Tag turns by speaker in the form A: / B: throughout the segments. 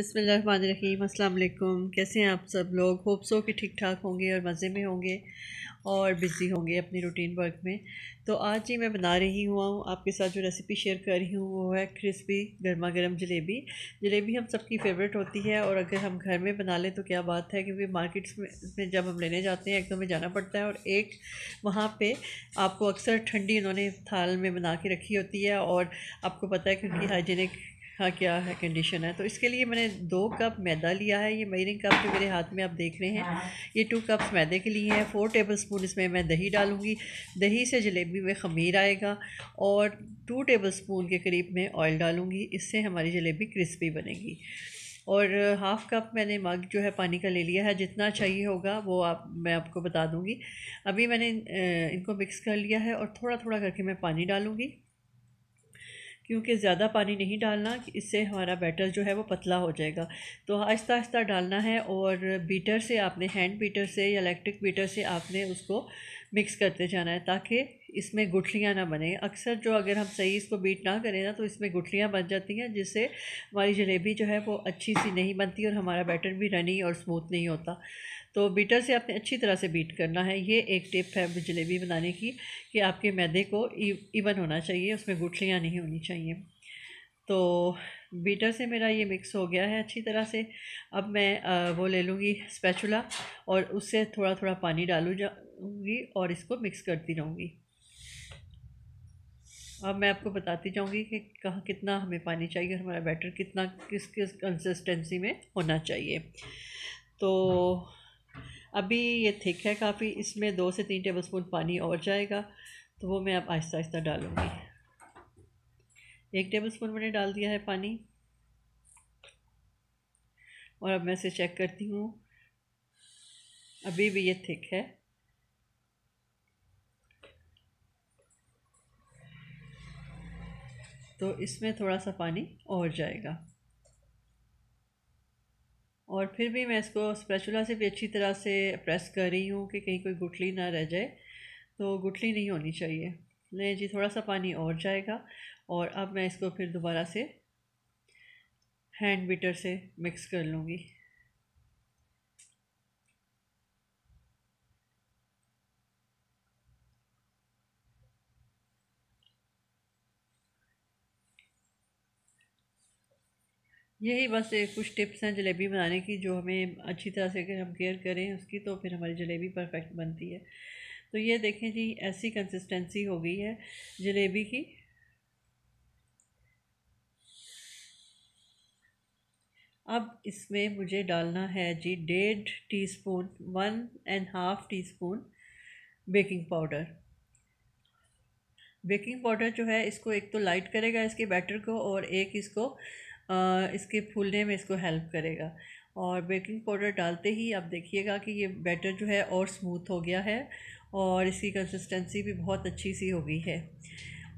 A: बसमीम अल्लाम कैसे हैं आप सब लोग होप सो कि ठीक ठाक होंगे और मज़े में होंगे और बिज़ी होंगे अपनी रूटीन वर्क में तो आज ही मैं बना रही हुआ हूँ आपके साथ जो रेसिपी शेयर कर रही हूँ वो है क्रिस्पी गर्मा गर्म जलेबी जलेबी हम सबकी फेवरेट होती है और अगर हम घर में बना लें तो क्या बात है क्योंकि मार्केट्स में, में जब हम लेने जाते हैं एक तो हमें जाना पड़ता है और एक वहाँ पर आपको अक्सर ठंडी उन्होंने थाल में बना के रखी होती है और आपको पता है क्योंकि हाइजीनिक का क्या है कंडीशन है तो इसके लिए मैंने दो कप मैदा लिया है ये मेयरिंग कप जो मेरे हाथ में आप देख रहे हैं ये टू कप्स मैदे के लिए हैं फोर टेबल स्पून इसमें मैं दही डालूँगी दही से जलेबी में खमीर आएगा और टू टेबल स्पून के करीब मैं ऑयल डालूँगी इससे हमारी जलेबी क्रिस्पी बनेगी और हाफ़ कप मैंने मग जो है पानी का ले लिया है जितना चाहिए होगा वो आप मैं आपको बता दूँगी अभी मैंने इनको मिक्स कर लिया है और थोड़ा थोड़ा करके मैं पानी डालूंगी क्योंकि ज़्यादा पानी नहीं डालना इससे हमारा बैटर जो है वो पतला हो जाएगा तो आहिस्ता आहिस्ता डालना है और बीटर से आपने हैंड बीटर से या इलेक्ट्रिक बीटर से आपने उसको मिक्स करते जाना है ताकि इसमें गुठलियाँ ना बने अक्सर जो अगर हम सही इसको बीट ना करें ना तो इसमें गुठलियाँ बन जाती हैं जिससे हमारी जलेबी जो है वो अच्छी सी नहीं बनती और हमारा बैटर भी रनी और स्मूथ नहीं होता तो बीटर से आपने अच्छी तरह से बीट करना है ये एक टिप है जलेबी बनाने की कि आपके मैदे को इवन होना चाहिए उसमें गुठलियाँ नहीं होनी चाहिए तो बीटर से मेरा ये मिक्स हो गया है अच्छी तरह से अब मैं वो ले लूँगी स्पैचुला और उससे थोड़ा थोड़ा पानी डालू जाऊँगी और इसको मिक्स करती रहूँगी अब मैं आपको बताती जाऊँगी कि कहाँ कितना हमें पानी चाहिए हमारा बैटर कितना किस किस कंसिस्टेंसी में होना चाहिए तो अभी ये थिक है काफ़ी इसमें दो से तीन स्पून पानी और जाएगा तो वो मैं अब आहिस्ता आहिस्ता डालूँगी एक टेबलस्पून मैंने डाल दिया है पानी और अब मैं इसे चेक करती हूँ अभी भी ये थिक है तो इसमें थोड़ा सा पानी और जाएगा और फिर भी मैं इसको स्पेचुला से भी अच्छी तरह से प्रेस कर रही हूँ कि कहीं कोई गुठली ना रह जाए तो गुठली नहीं होनी चाहिए नहीं जी थोड़ा सा पानी और जाएगा और अब मैं इसको फिर दोबारा से हैंड बीटर से मिक्स कर लूँगी यही बस कुछ टिप्स हैं जलेबी बनाने की जो हमें अच्छी तरह से अगर हम केयर करें उसकी तो फिर हमारी जलेबी परफेक्ट बनती है तो ये देखें जी ऐसी कंसिस्टेंसी हो गई है जलेबी की अब इसमें मुझे डालना है जी डेढ़ teaspoon one and half tea spoon baking powder baking powder जो है इसको एक तो लाइट करेगा इसके बैटर को और एक इसको इसके फूलने में इसको हेल्प करेगा और बेकिंग पाउडर डालते ही आप देखिएगा कि ये बैटर जो है और स्मूथ हो गया है और इसकी कंसिस्टेंसी भी बहुत अच्छी सी हो गई है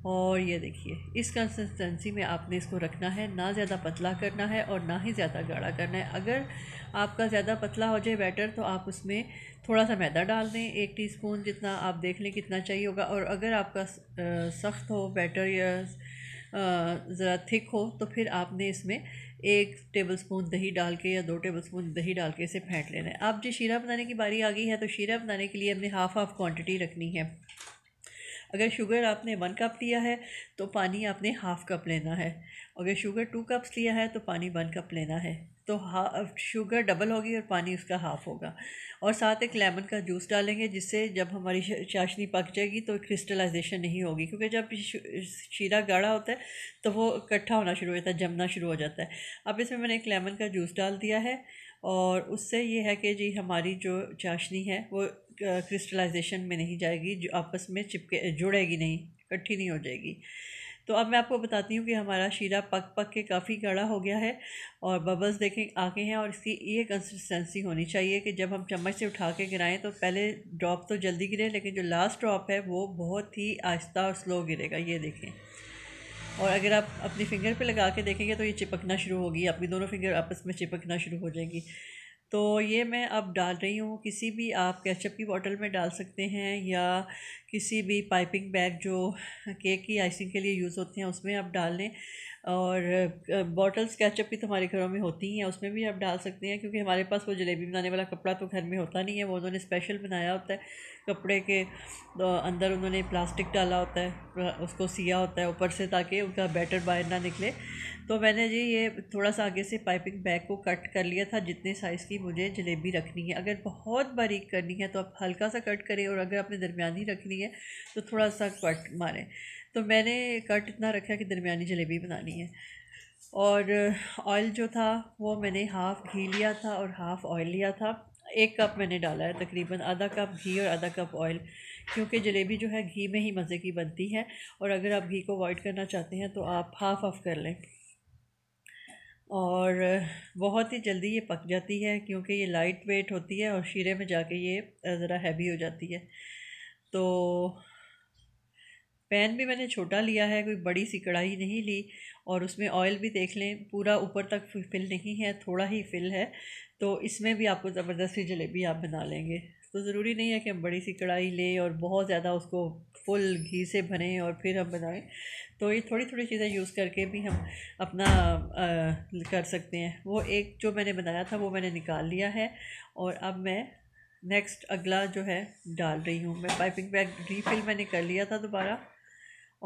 A: और ये देखिए इस कंसिस्टेंसी में आपने इसको रखना है ना ज़्यादा पतला करना है और ना ही ज़्यादा गाढ़ा करना है अगर आपका ज़्यादा पतला हो जाए बैटर तो आप उसमें थोड़ा सा मैदा डाल दें एक टीस्पून जितना आप देख लें कितना चाहिए होगा और अगर आपका सख्त हो बैटर या ज़रा थिक हो तो फिर आपने इसमें एक टेबलस्पून दही डाल के या दो टेबलस्पून दही डाल के इसे फेंट लेना है अब जो शीरा बनाने की बारी आ गई है तो शीरा बनाने के लिए हमने हाफ़ हाफ़ क्वांटिटी रखनी है अगर शुगर आपने वन कप लिया है तो पानी आपने हाफ़ कप लेना है अगर शुगर टू कप्स लिया है तो पानी वन कप लेना है तो शुगर डबल होगी और पानी उसका हाफ़ होगा और साथ एक लेमन का जूस डालेंगे जिससे जब हमारी चाशनी पक जाएगी तो क्रिस्टलाइजेशन नहीं होगी क्योंकि जब शीरा गाढ़ा होता है तो वो इकट्ठा होना शुरू हो जाता है जमना शुरू हो जाता है अब इसमें मैंने एक लेमन का जूस डाल दिया है और उससे ये है कि जी हमारी जो चाशनी है वो क्रिस्टलाइजेशन में नहीं जाएगी जो आपस में चिपके जुड़ेगी नहीं इकट्ठी नहीं हो जाएगी तो अब मैं आपको बताती हूँ कि हमारा शीरा पक पक के काफ़ी गाढ़ा हो गया है और बबल्स देखें आके हैं और इसकी ये कंसिस्टेंसी होनी चाहिए कि जब हम चम्मच से उठा के गिराएं तो पहले ड्रॉप तो जल्दी गिरे लेकिन जो लास्ट ड्रॉप है वो बहुत ही आहिस्ता और स्लो गिरेगा ये देखें और अगर आप अपनी फिंगर पर लगा के देखेंगे तो ये चिपकना शुरू होगी आपकी दोनों फिंगर आपस में चिपकना शुरू हो जाएगी तो ये मैं अब डाल रही हूँ किसी भी आप कैचअप की बॉटल में डाल सकते हैं या किसी भी पाइपिंग बैग जो केक की आइसिंग के लिए यूज़ होते हैं उसमें आप डाल लें और बॉटल्स कैचअप भी तो हमारे घरों में होती ही हैं उसमें भी आप डाल सकते हैं क्योंकि हमारे पास वो जलेबी बनाने वाला कपड़ा तो घर में होता नहीं है वो उन्होंने स्पेशल बनाया होता है कपड़े के अंदर उन्होंने प्लास्टिक डाला होता है उसको सिया होता है ऊपर से ताकि उनका बैटर बाहर ना निकले तो मैंने जी ये थोड़ा सा आगे से पाइपिंग बैग को कट कर लिया था जितने साइज़ की मुझे जलेबी रखनी है अगर बहुत बारीक करनी है तो आप हल्का सा कट करें और अगर आपने दरमिया रखनी है तो थोड़ा सा कट मारें तो मैंने कट इतना रखा कि दरमियानी जलेबी बनानी है और ऑयल जो था वो मैंने हाफ़ घी लिया था और हाफ़ ऑयल लिया था एक कप मैंने डाला है तकरीबन आधा कप घी और आधा कप ऑयल क्योंकि जलेबी जो है घी में ही मज़े की बनती है और अगर आप घी को अवॉइड करना चाहते हैं तो आप हाफ़ ऑफ़ कर लें और बहुत ही जल्दी ये पक जाती है क्योंकि ये लाइट वेट होती है और शीरे में जाके ये ज़रा हैवी हो जाती है तो पैन भी मैंने छोटा लिया है कोई बड़ी सी कढ़ाई नहीं ली और उसमें ऑयल भी देख लें पूरा ऊपर तक फिल नहीं है थोड़ा ही फिल है तो इसमें भी आपको ज़बरदस्ती जलेबी आप बना लेंगे तो ज़रूरी नहीं है कि हम बड़ी सी कढ़ाई लें और बहुत ज़्यादा उसको फुल घी से भरें और फिर हम बनाएं तो ये थोड़ी थोड़ी चीज़ें यूज़ करके भी हम अपना आ, कर सकते हैं वो एक जो मैंने बनाया था वो मैंने निकाल लिया है और अब मैं नेक्स्ट अगला जो है डाल रही हूँ मैं पाइपिंग बैग रीफिल मैंने कर लिया था दोबारा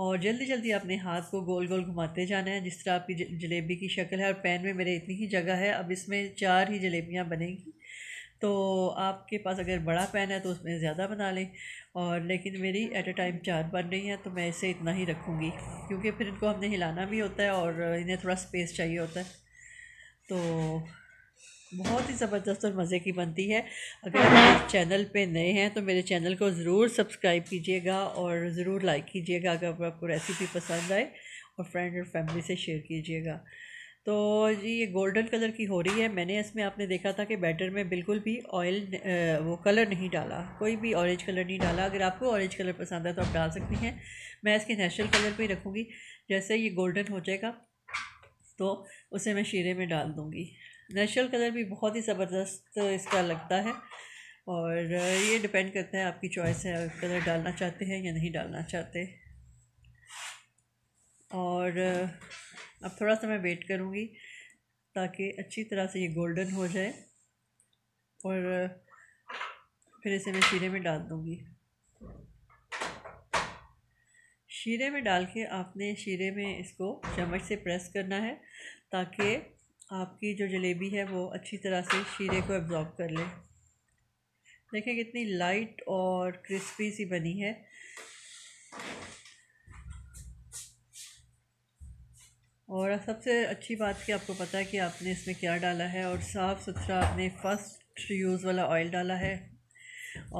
A: और जल्दी जल्दी अपने हाथ को गोल गोल घुमाते जाना है जिस तरह आपकी जलेबी की शक्ल है और पैन में मेरे इतनी ही जगह है अब इसमें चार ही जलेबियाँ बनेंगी तो आपके पास अगर बड़ा पैन है तो उसमें ज़्यादा बना लें और लेकिन मेरी एट अ टाइम चार बन रही हैं तो मैं इसे इतना ही रखूँगी क्योंकि फिर इनको हमने हिलाना भी होता है और इन्हें थोड़ा स्पेस चाहिए होता है तो बहुत ही ज़बरदस्त और मज़े की बनती है अगर आप इस चैनल पे नए हैं तो मेरे चैनल को ज़रूर सब्सक्राइब कीजिएगा और ज़रूर लाइक कीजिएगा अगर आपको रेसिपी पसंद आए और फ्रेंड और फैमिली से शेयर कीजिएगा तो जी ये गोल्डन कलर की हो रही है मैंने इसमें आपने देखा था कि बैटर में बिल्कुल भी ऑयल वो कलर नहीं डाला कोई भी ऑरेंज कलर नहीं डाला अगर आपको ऑरेंज कलर पसंद है तो आप डाल सकती हैं मैं इसके नेचुरल कलर पर ही रखूँगी जैसे ये गोल्डन हो जाएगा तो उसे मैं शीरे में डाल दूँगी नेचुरल कलर भी बहुत ही ज़बरदस्त इसका लगता है और ये डिपेंड करता है आपकी चॉइस है आप कलर डालना चाहते हैं या नहीं डालना चाहते और अब थोड़ा सा मैं वेट करूँगी ताकि अच्छी तरह से ये गोल्डन हो जाए और फिर इसे मैं शीरे में डाल दूँगी शीरे में डाल के आपने शीरे में इसको चम्मच से प्रेस करना है ताकि आपकी जो जलेबी है वो अच्छी तरह से शीरे को एब्ज़ॉर्ब कर ले देखें कितनी लाइट और क्रिस्पी सी बनी है और सबसे अच्छी बात कि आपको पता है कि आपने इसमें क्या डाला है और साफ़ सुथरा आपने फ़र्स्ट यूज़ वाला ऑयल डाला है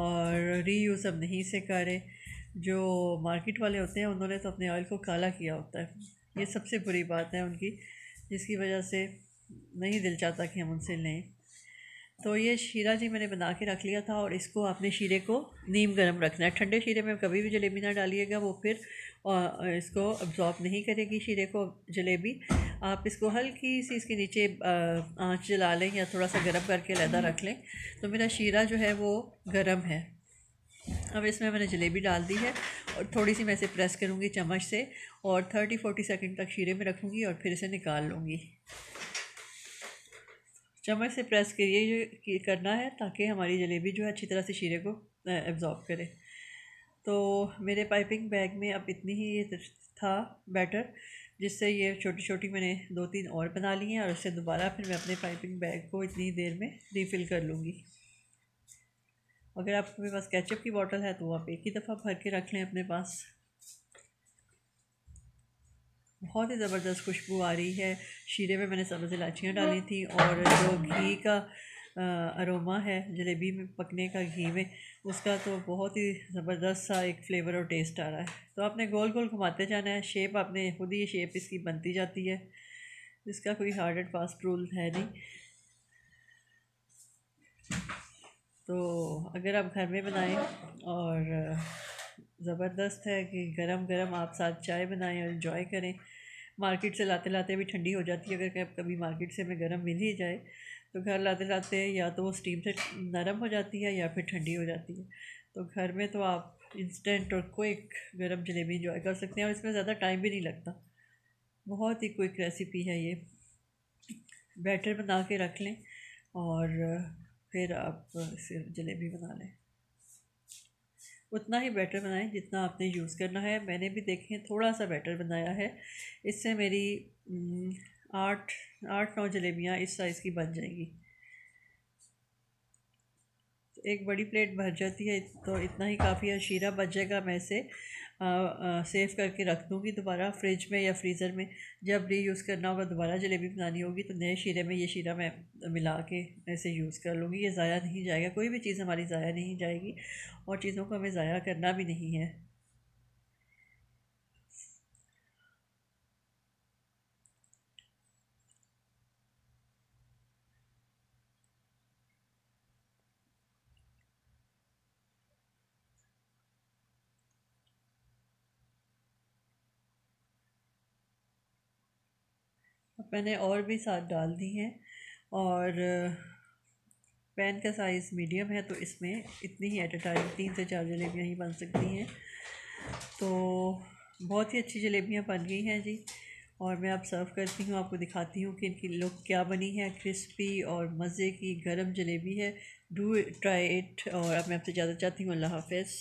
A: और री यूज़ अब नहीं से करें जो मार्केट वाले होते हैं उन्होंने तो अपने ऑयल को काला किया होता है ये सबसे बुरी बात है उनकी जिसकी वजह से नहीं दिल चाहता कि हम उनसे लें तो ये शीरा जी मैंने बना के रख लिया था और इसको आपने शीरे को नीम गर्म रखना है ठंडे शीरे में कभी भी जलेबी ना डालिएगा वो फिर इसको अब्जॉर्ब नहीं करेगी शीरे को जलेबी आप इसको हल्की सी इसके नीचे आंच जला लें या थोड़ा सा गर्म करके लैदा रख लें तो मेरा शीरा जो है वो गर्म है अब इसमें मैंने जलेबी डाल दी है और थोड़ी सी मैं इसे प्रेस करूँगी चम्मच से और थर्टी फोर्टी सेकेंड तक शीरे में रखूँगी और फिर इसे निकाल लूँगी चम्मच से प्रेस करिए करना है ताकि हमारी जलेबी जो है अच्छी तरह से शीरे को एब्ज़ॉर्ब करे तो मेरे पाइपिंग बैग में अब इतनी ही ये था बैटर जिससे ये छोटी छोटी मैंने दो तीन और बना ली हैं और उससे दोबारा फिर मैं अपने पाइपिंग बैग को इतनी देर में रिफ़िल कर लूँगी अगर आपके पास कैचअप की बॉटल है तो आप एक ही दफ़ा भर के रख लें अपने पास बहुत ही ज़बरदस्त खुशबू आ रही है शीरे में मैंने सब्ज़ इलाचियाँ हाँ। डाली थी और जो घी का अरोमा है जलेबी में पकने का घी में उसका तो बहुत ही ज़बरदस्त सा एक फ्लेवर और टेस्ट आ रहा है तो आपने गोल गोल घुमाते जाना है शेप आपने खुद ही शेप इसकी बनती जाती है इसका कोई हार्ड एंड फास्ट रूल है नहीं तो अगर आप घर में बनाएं और ज़बरदस्त है कि गरम गरम आप साथ चाय बनाएं और इन्जॉय करें मार्केट से लाते लाते भी ठंडी हो जाती है अगर कभी मार्केट से हमें गर्म मिल ही जाए तो घर लाते लाते या तो वो स्टीम से नरम हो जाती है या फिर ठंडी हो जाती है तो घर में तो आप इंस्टेंट और क्विक गरम जलेबी इंजॉय कर सकते हैं और इसमें ज़्यादा टाइम भी नहीं लगता बहुत ही क्विक रेसिपी है ये बैटर बना के रख लें और फिर आप जलेबी बना लें उतना ही बैटर बनाएं जितना आपने यूज़ करना है मैंने भी देखें थोड़ा सा बैटर बनाया है इससे मेरी आठ आठ नौ जलेबियाँ इस साइज़ की बन जाएंगी एक बड़ी प्लेट भर जाती है तो इतना ही काफ़ी है शीरा बच जाएगा मैं से सेव करके रख दूँगी दोबारा फ्रिज में या फ्रीज़र में जब री यूज़ करना होगा दोबारा जलेबी बनानी होगी तो नए शीरे में ये शीरा मैं मिला के ऐसे यूज़ कर लूँगी ये ज़ाया नहीं जाएगा कोई भी चीज़ हमारी ज़ाया नहीं जाएगी और चीज़ों को हमें ज़ाया करना भी नहीं है मैंने और भी साथ डाल दी हैं और पैन का साइज़ मीडियम है तो इसमें इतनी ही एट अ टाइम तीन से चार जलेबियाँ ही बन सकती हैं तो बहुत ही अच्छी जलेबियाँ बन गई हैं जी और मैं आप सर्व करती हूँ आपको दिखाती हूँ कि इनकी लुक क्या बनी है क्रिस्पी और मज़े की गरम जलेबी है डू ट्राई इट और अब मैं आपसे ज़्यादा चाहती हूँ अल्लाह हाफिज़